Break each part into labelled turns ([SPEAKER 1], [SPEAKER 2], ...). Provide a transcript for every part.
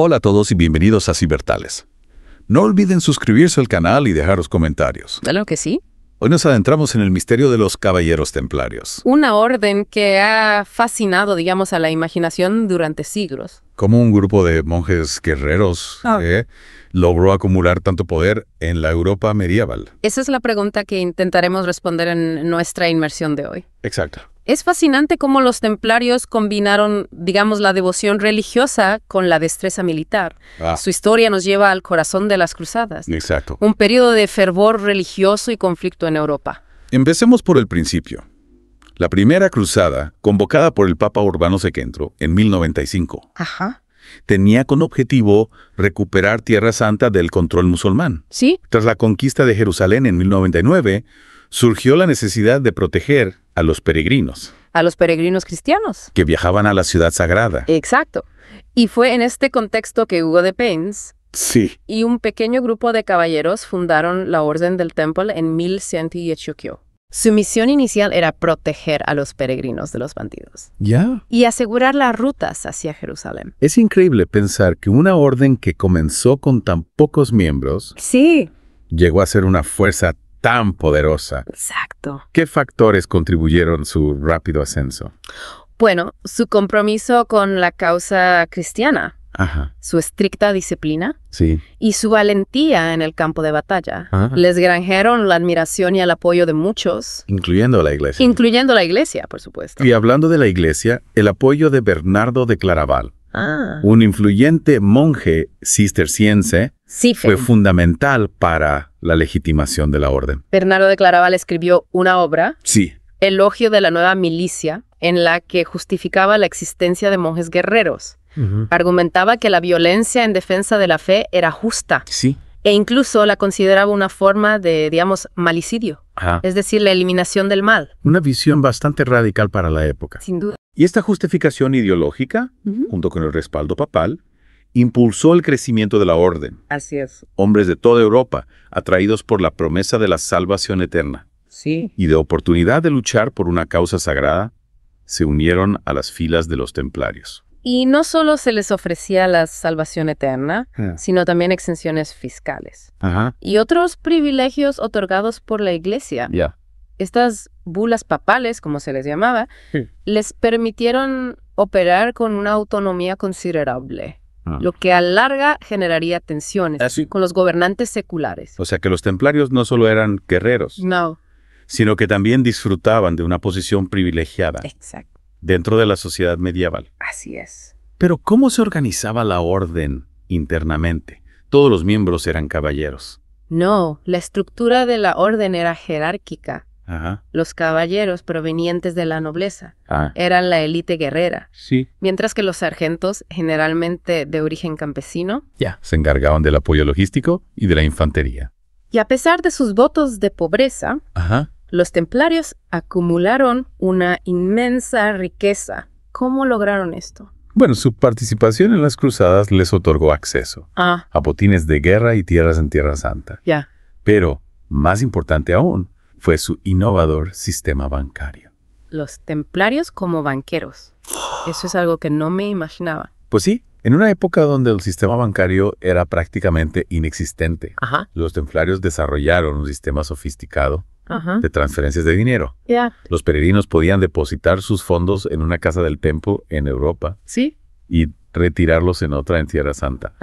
[SPEAKER 1] Hola a todos y bienvenidos a Cibertales. No olviden suscribirse al canal y dejar dejaros comentarios. Claro que sí. Hoy nos adentramos en el misterio de los Caballeros Templarios.
[SPEAKER 2] Una orden que ha fascinado, digamos, a la imaginación durante siglos.
[SPEAKER 1] Como un grupo de monjes guerreros ah. eh, logró acumular tanto poder en la Europa medieval.
[SPEAKER 2] Esa es la pregunta que intentaremos responder en nuestra inmersión de hoy. Exacto. Es fascinante cómo los templarios combinaron, digamos, la devoción religiosa con la destreza militar. Ah. Su historia nos lleva al corazón de las cruzadas. Exacto. Un periodo de fervor religioso y conflicto en Europa.
[SPEAKER 1] Empecemos por el principio. La primera cruzada, convocada por el Papa Urbano Sequentro en 1095, tenía como objetivo recuperar Tierra Santa del control musulmán. Sí. Tras la conquista de Jerusalén en 1099, surgió la necesidad de proteger a los peregrinos.
[SPEAKER 2] A los peregrinos cristianos.
[SPEAKER 1] Que viajaban a la ciudad sagrada.
[SPEAKER 2] Exacto. Y fue en este contexto que Hugo de Payns sí. y un pequeño grupo de caballeros fundaron la Orden del Temple en 1118. Su misión inicial era proteger a los peregrinos de los bandidos. Ya. Y asegurar las rutas hacia Jerusalén.
[SPEAKER 1] Es increíble pensar que una orden que comenzó con tan pocos miembros. Sí. Llegó a ser una fuerza tan poderosa. Exacto. ¿Qué factores contribuyeron su rápido ascenso?
[SPEAKER 2] Bueno, su compromiso con la causa cristiana, su estricta disciplina sí. y su valentía en el campo de batalla. Ah. Les granjeron la admiración y el apoyo de muchos.
[SPEAKER 1] Incluyendo la iglesia.
[SPEAKER 2] Incluyendo la iglesia, por supuesto.
[SPEAKER 1] Y hablando de la iglesia, el apoyo de Bernardo de Claraval, ah. un influyente monje cisterciense fue fundamental para la legitimación de la orden.
[SPEAKER 2] Bernardo de Claraval escribió una obra, sí. Elogio de la Nueva Milicia, en la que justificaba la existencia de monjes guerreros. Argumentaba que la violencia en defensa de la fe era justa. Sí. E incluso la consideraba una forma de, digamos, malicidio. Es decir, la eliminación del mal.
[SPEAKER 1] Una visión bastante radical para la época. Sin duda. Y esta justificación ideológica, junto con el respaldo papal, impulsó el crecimiento de la orden. Así es. Hombres de toda Europa, atraídos por la promesa de la salvación eterna. Sí. Y de oportunidad de luchar por una causa sagrada, se unieron a las filas de los templarios.
[SPEAKER 2] Y no solo se les ofrecía la salvación eterna, ah. sino también exenciones fiscales. Y otros privilegios otorgados por la iglesia. Ya. Estas bulas papales, como se les llamaba, les permitieron operar con una autonomía considerable. Ah. lo que a larga generaría tensiones ah, con los gobernantes seculares.
[SPEAKER 1] O sea que los templarios no solo eran guerreros, sino que también disfrutaban de una posición privilegiada dentro de la sociedad medieval.
[SPEAKER 2] Así es.
[SPEAKER 1] Pero ¿cómo se organizaba la orden internamente? Todos los miembros eran caballeros.
[SPEAKER 2] No, la estructura de la orden era jerárquica. Los caballeros provenientes de la nobleza ah. eran la élite guerrera, sí. mientras que los sargentos, generalmente de origen campesino,
[SPEAKER 1] ya se encargaban del apoyo logístico y de la infantería.
[SPEAKER 2] Y a pesar de sus votos de pobreza, los templarios acumularon una inmensa riqueza. ¿Cómo lograron esto?
[SPEAKER 1] Bueno, su participación en las cruzadas les otorgó acceso ah. a botines de guerra y tierras en Tierra Santa. Ya. Pero, más importante aún, fue su innovador sistema bancario.
[SPEAKER 2] Los templarios como banqueros. Eso es algo que no me imaginaba.
[SPEAKER 1] Pues sí, en una época donde el sistema bancario era prácticamente inexistente, los templarios desarrollaron un sistema sofisticado de transferencias de dinero. Los peregrinos podían depositar sus fondos en una casa del templo en Europa y retirarlos en otra en Tierra Santa,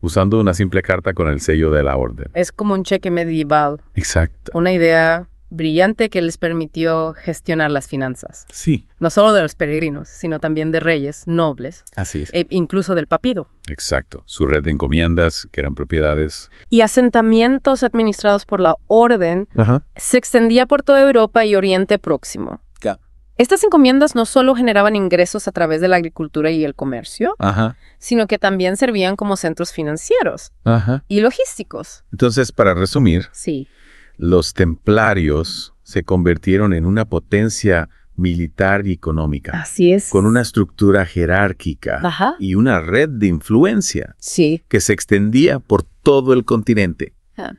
[SPEAKER 1] usando una simple carta con el sello de la orden.
[SPEAKER 2] Es como un cheque medieval. Exacto. Una idea brillante que les permitió gestionar las finanzas. Sí. No solo de los peregrinos, sino también de reyes, nobles. Así es. E incluso del papido.
[SPEAKER 1] Exacto. Su red de encomiendas, que eran propiedades.
[SPEAKER 2] Y asentamientos administrados por la orden se extendía por toda Europa y Oriente Próximo. Ya. Estas encomiendas no solo generaban ingresos a través de la agricultura y el comercio, sino que también servían como centros financieros y logísticos.
[SPEAKER 1] Entonces, para resumir, sí los templarios se convirtieron en una potencia militar y económica. Así es. Con una estructura jerárquica y una red de influencia que se extendía por todo el continente. Ah.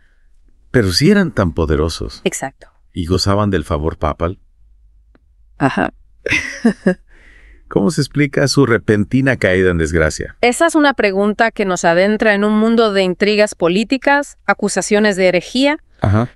[SPEAKER 1] Pero si eran tan poderosos. Exacto. Y gozaban del favor papal. Ajá. ¿Cómo se explica su repentina caída en desgracia?
[SPEAKER 2] Esa es una pregunta que nos adentra en un mundo de intrigas políticas, acusaciones de herejía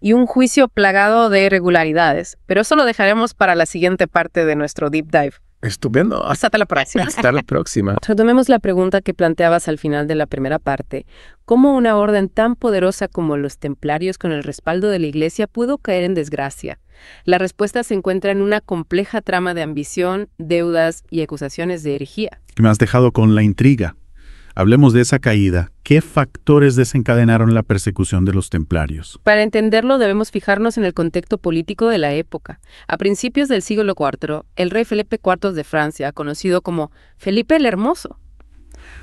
[SPEAKER 2] y un juicio plagado de irregularidades. Pero eso lo dejaremos para la siguiente parte de nuestro deep dive. Estupendo. Hasta la próxima. Hasta la próxima. Retomemos la pregunta que planteabas al final de la primera parte. ¿Cómo una orden tan poderosa como los templarios con el respaldo de la Iglesia pudo caer en desgracia? La respuesta se encuentra en una compleja trama de ambición, deudas y acusaciones de herejía.
[SPEAKER 1] me has dejado con la intriga. Hablemos de esa caída. ¿Qué factores desencadenaron la persecución de los templarios?
[SPEAKER 2] Para entenderlo debemos fijarnos en el contexto político de la época. A principios del siglo IV, el rey Felipe IV de Francia, conocido como Felipe el Hermoso,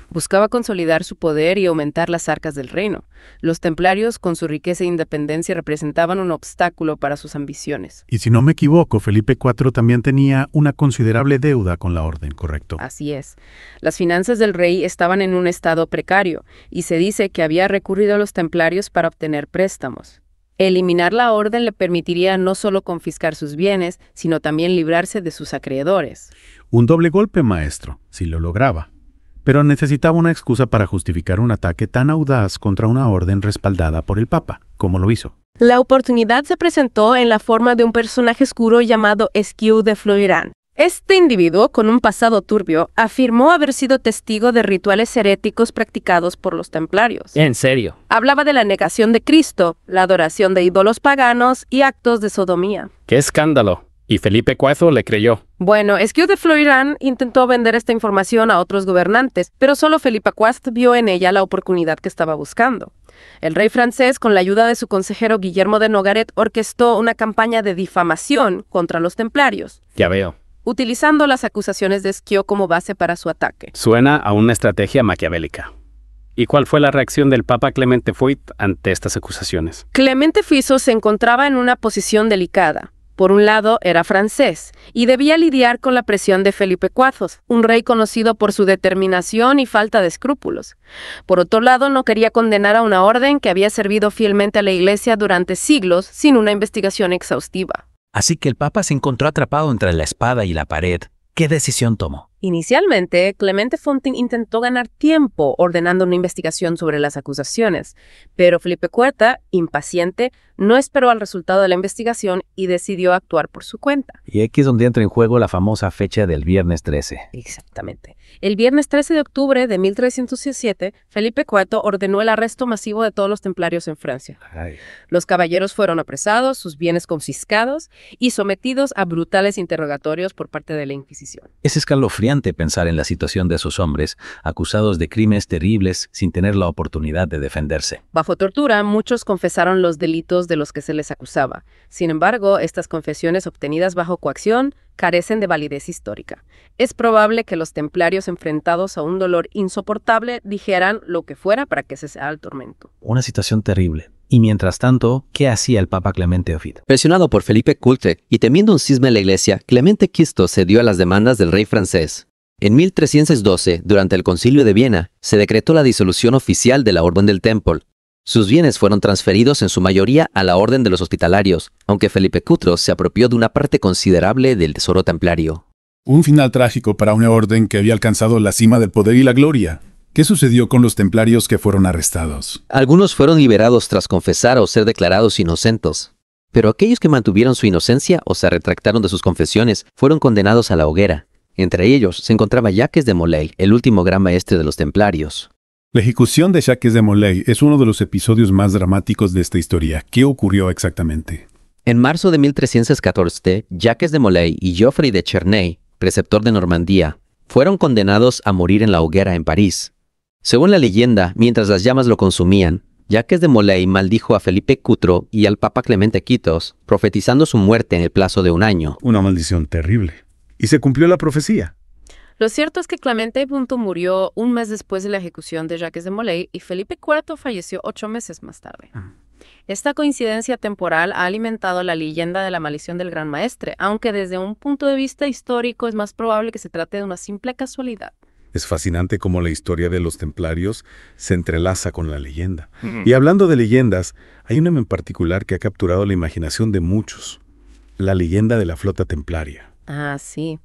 [SPEAKER 2] Buscaba consolidar su poder y aumentar las arcas del reino. Los templarios, con su riqueza e independencia, representaban un obstáculo para sus ambiciones.
[SPEAKER 1] Y si no me equivoco, Felipe IV también tenía una considerable deuda con la orden, ¿correcto?
[SPEAKER 2] Así es. Las finanzas del rey estaban en un estado precario, y se dice que había recurrido a los templarios para obtener préstamos. Eliminar la orden le permitiría no solo confiscar sus bienes, sino también librarse de sus acreedores.
[SPEAKER 1] Un doble golpe, maestro, si lo lograba pero necesitaba una excusa para justificar un ataque tan audaz contra una orden respaldada por el Papa, como lo hizo.
[SPEAKER 2] La oportunidad se presentó en la forma de un personaje oscuro llamado Esquiu de Fluirán. Este individuo, con un pasado turbio, afirmó haber sido testigo de rituales heréticos practicados por los templarios. ¿En serio? Hablaba de la negación de Cristo, la adoración de ídolos paganos y actos de sodomía.
[SPEAKER 1] ¡Qué escándalo! y Felipe cuazo le creyó.
[SPEAKER 2] Bueno, Esquio de Florirán intentó vender esta información a otros gobernantes, pero solo Felipe Cuast vio en ella la oportunidad que estaba buscando. El rey francés, con la ayuda de su consejero Guillermo de Nogaret, orquestó una campaña de difamación contra los templarios. Ya veo. Utilizando las acusaciones de Esquio como base para su ataque.
[SPEAKER 1] Suena a una estrategia maquiavélica. ¿Y cuál fue la reacción del Papa Clemente Fuit ante estas acusaciones?
[SPEAKER 2] Clemente V se encontraba en una posición delicada. Por un lado, era francés y debía lidiar con la presión de Felipe Cuazos, un rey conocido por su determinación y falta de escrúpulos. Por otro lado, no quería condenar a una orden que había servido fielmente a la Iglesia durante siglos sin una investigación exhaustiva.
[SPEAKER 1] Así que el Papa se encontró atrapado entre la espada y la pared. ¿Qué decisión tomó?
[SPEAKER 2] Inicialmente, Clemente Fontin intentó ganar tiempo ordenando una investigación sobre las acusaciones, pero Felipe Cuerta, impaciente, no esperó al resultado de la investigación y decidió actuar por su cuenta.
[SPEAKER 1] Y aquí es donde entra en juego la famosa fecha
[SPEAKER 2] del viernes 13. Exactamente. El viernes 13 de octubre de 1317, Felipe IV ordenó el arresto masivo de todos los templarios en Francia. Los caballeros fueron apresados, sus bienes confiscados y sometidos a brutales interrogatorios por parte de la Inquisición.
[SPEAKER 1] Es escalofriante pensar en la situación de esos hombres, acusados de crímenes terribles sin tener la oportunidad de defenderse.
[SPEAKER 2] Bajo tortura, muchos confesaron los delitos de los que se les acusaba. Sin embargo, estas confesiones obtenidas bajo coacción carecen de validez histórica. Es probable que los templarios enfrentados a un dolor insoportable dijeran lo que fuera para que cesara el tormento.
[SPEAKER 1] Una situación terrible, y mientras tanto, ¿qué hacía el Papa Clemente Ofid?
[SPEAKER 2] Presionado por Felipe Culte y temiendo un cisma en la iglesia, Clemente Quisto cedió a las demandas del rey francés. En 1312, durante el Concilio de Viena, se decretó la disolución oficial de la Orden del Temple. Sus bienes fueron transferidos en su mayoría a la Orden de los Hospitalarios, aunque Felipe Cutro se apropió de una parte considerable del tesoro templario. Un
[SPEAKER 1] final trágico para una orden que había alcanzado la cima del poder y la gloria, ¿Qué sucedió con los templarios que fueron arrestados?
[SPEAKER 2] Algunos fueron liberados tras confesar o ser declarados inocentes, Pero aquellos que mantuvieron su inocencia o se retractaron de sus confesiones fueron condenados a la hoguera. Entre ellos se encontraba Jacques de Molay, el último gran maestre de los templarios. La
[SPEAKER 1] ejecución de Jacques de Molay es uno de los episodios más dramáticos de esta historia. ¿Qué ocurrió exactamente?
[SPEAKER 2] En marzo de 1314, Jacques de Molay y Geoffrey de Cherney, preceptor de Normandía, fueron condenados a morir en la hoguera en París. Según la leyenda, mientras las llamas lo consumían, Jacques de Molay maldijo a Felipe Cutro y al Papa Clemente
[SPEAKER 1] Quitos, profetizando su muerte en el plazo de un año. Una maldición terrible. Y se cumplió la profecía.
[SPEAKER 2] Lo cierto es que Clemente Punto murió un mes después de la ejecución de Jacques de Molay y Felipe IV falleció ocho meses más tarde. Ah. Esta coincidencia temporal ha alimentado la leyenda de la maldición del Gran Maestre, aunque desde un punto de vista histórico es más probable que se trate de una simple casualidad.
[SPEAKER 1] Es fascinante cómo la historia de los templarios se entrelaza con la leyenda. Y hablando de leyendas, hay una en particular que ha capturado la imaginación de muchos. La leyenda de la flota templaria.
[SPEAKER 2] Ah, sí.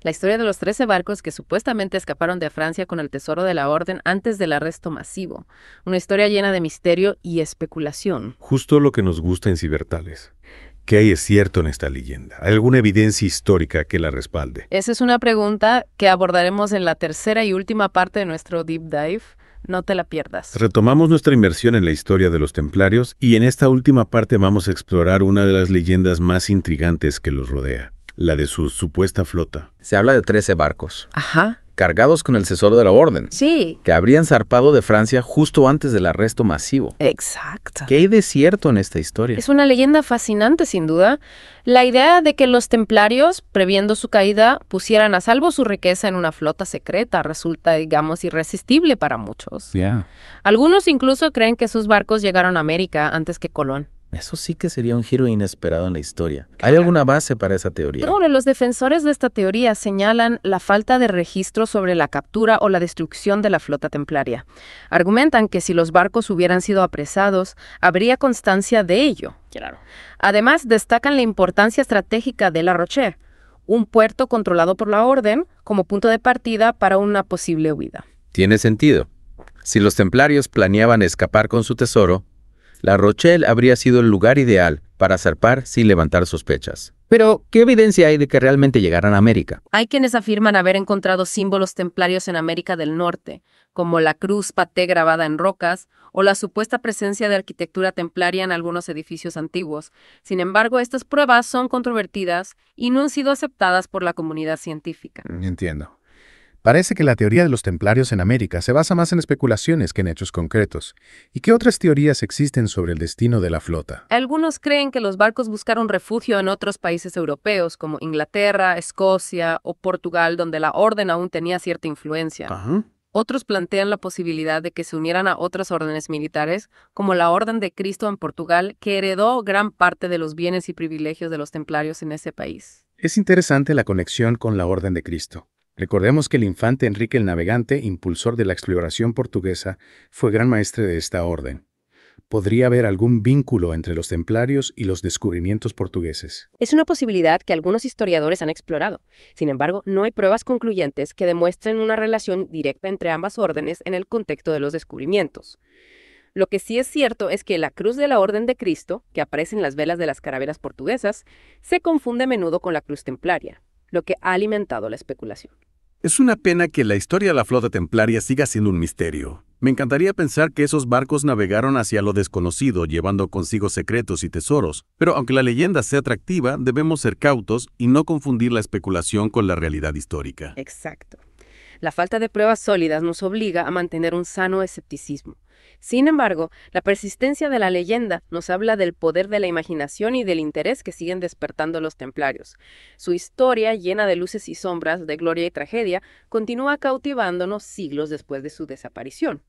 [SPEAKER 2] La historia de los 13 barcos que supuestamente escaparon de Francia con el tesoro de la orden antes del arresto masivo. Una historia llena de misterio y especulación.
[SPEAKER 1] Justo lo que nos gusta en Cibertales. ¿Qué hay es cierto en esta leyenda? alguna evidencia histórica que la respalde?
[SPEAKER 2] Esa es una pregunta que abordaremos en la tercera y última parte de nuestro Deep Dive. No te la pierdas.
[SPEAKER 1] Retomamos nuestra inmersión en la historia de los templarios y en esta última parte vamos a explorar una de las leyendas más intrigantes que los rodea, la de su supuesta flota. Se habla de 13 barcos. Ajá cargados con el tesoro de la orden. Sí. Que habrían zarpado de Francia justo antes del arresto masivo.
[SPEAKER 2] Exacto.
[SPEAKER 1] ¿Qué hay de cierto en esta historia? Es
[SPEAKER 2] una leyenda fascinante, sin duda. La idea de que los templarios, previendo su caída, pusieran a salvo su riqueza en una flota secreta resulta, digamos, irresistible para muchos. ya Algunos incluso creen que sus barcos llegaron a América antes que Colón.
[SPEAKER 1] Eso sí que sería un giro inesperado en la historia. ¿Hay alguna base para esa teoría?
[SPEAKER 2] los defensores de esta teoría señalan la falta de registro sobre la captura o la destrucción de la flota templaria. Argumentan que si los barcos hubieran sido apresados, habría constancia de ello. Claro. Además, destacan la importancia estratégica de La Roche, un puerto controlado por la Orden como punto de partida para una posible huida.
[SPEAKER 1] Tiene sentido. Si los templarios planeaban escapar con su tesoro, la Rochelle habría sido el lugar ideal para zarpar sin levantar sospechas. Pero, ¿qué evidencia hay de que realmente llegaran a América?
[SPEAKER 2] Hay quienes afirman haber encontrado símbolos templarios en América del Norte, como la cruz paté grabada en rocas o la supuesta presencia de arquitectura templaria en algunos edificios antiguos. Sin embargo, estas pruebas son controvertidas y no han sido aceptadas por la comunidad científica.
[SPEAKER 1] Entiendo. Parece que la teoría de los templarios en América se basa más en especulaciones que en hechos concretos. ¿Y qué otras teorías existen sobre el destino de la flota?
[SPEAKER 2] Algunos creen que los barcos buscaron refugio en otros países europeos, como Inglaterra, Escocia o Portugal, donde la orden aún tenía cierta influencia. Otros plantean la posibilidad de que se unieran a otras órdenes militares, como la Orden de Cristo en Portugal, que heredó gran parte de los bienes y privilegios de los templarios en ese país.
[SPEAKER 1] Es interesante la conexión con la Orden de Cristo. Recordemos que el infante Enrique el Navegante, impulsor de la exploración portuguesa, fue gran maestre de esta orden. Podría haber algún vínculo entre los templarios y los descubrimientos portugueses.
[SPEAKER 2] Es una posibilidad que algunos historiadores han explorado. Sin embargo, no hay pruebas concluyentes que demuestren una relación directa entre ambas órdenes en el contexto de los descubrimientos. Lo que sí es cierto es que la cruz de la Orden de Cristo, que aparece en las velas de las carabelas portuguesas, se confunde a menudo con la cruz templaria lo que ha alimentado la especulación.
[SPEAKER 1] Es una pena que la historia de la flota templaria siga siendo un misterio. Me encantaría pensar que esos barcos navegaron hacia lo desconocido, llevando consigo secretos y tesoros, pero aunque la leyenda sea atractiva, debemos ser cautos y no confundir la especulación con la realidad
[SPEAKER 2] histórica. Exacto. La falta de pruebas sólidas nos obliga a mantener un sano escepticismo. Sin embargo, la persistencia de la leyenda nos habla del poder de la imaginación y del interés que siguen despertando los templarios. Su historia, llena de luces y sombras, de gloria y tragedia, continúa cautivándonos siglos después de su desaparición.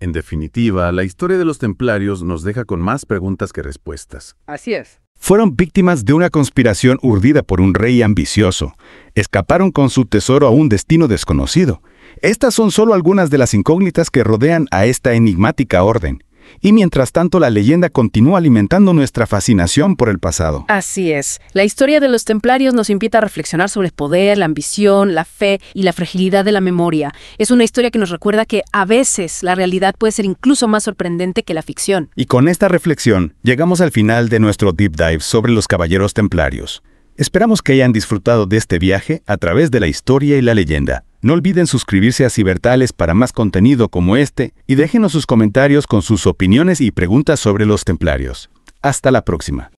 [SPEAKER 1] En definitiva, la historia de los templarios nos deja con más preguntas que respuestas. Así es. Fueron víctimas de una conspiración urdida por un rey ambicioso. Escaparon con su tesoro a un destino desconocido estas son solo algunas de las incógnitas que rodean a esta enigmática orden. Y mientras tanto, la leyenda continúa alimentando nuestra fascinación por el
[SPEAKER 2] pasado. Así es. La historia de los templarios nos invita a reflexionar sobre el poder, la ambición, la fe y la fragilidad de la memoria. Es una historia que nos recuerda que a veces la realidad puede ser incluso más sorprendente que la ficción.
[SPEAKER 1] Y con esta reflexión, llegamos al final de nuestro deep dive sobre los caballeros templarios. Esperamos que hayan disfrutado de este viaje a través de la historia y la leyenda. No olviden suscribirse a Cibertales para más contenido como este y déjenos sus comentarios con sus opiniones y preguntas sobre los templarios. Hasta la próxima.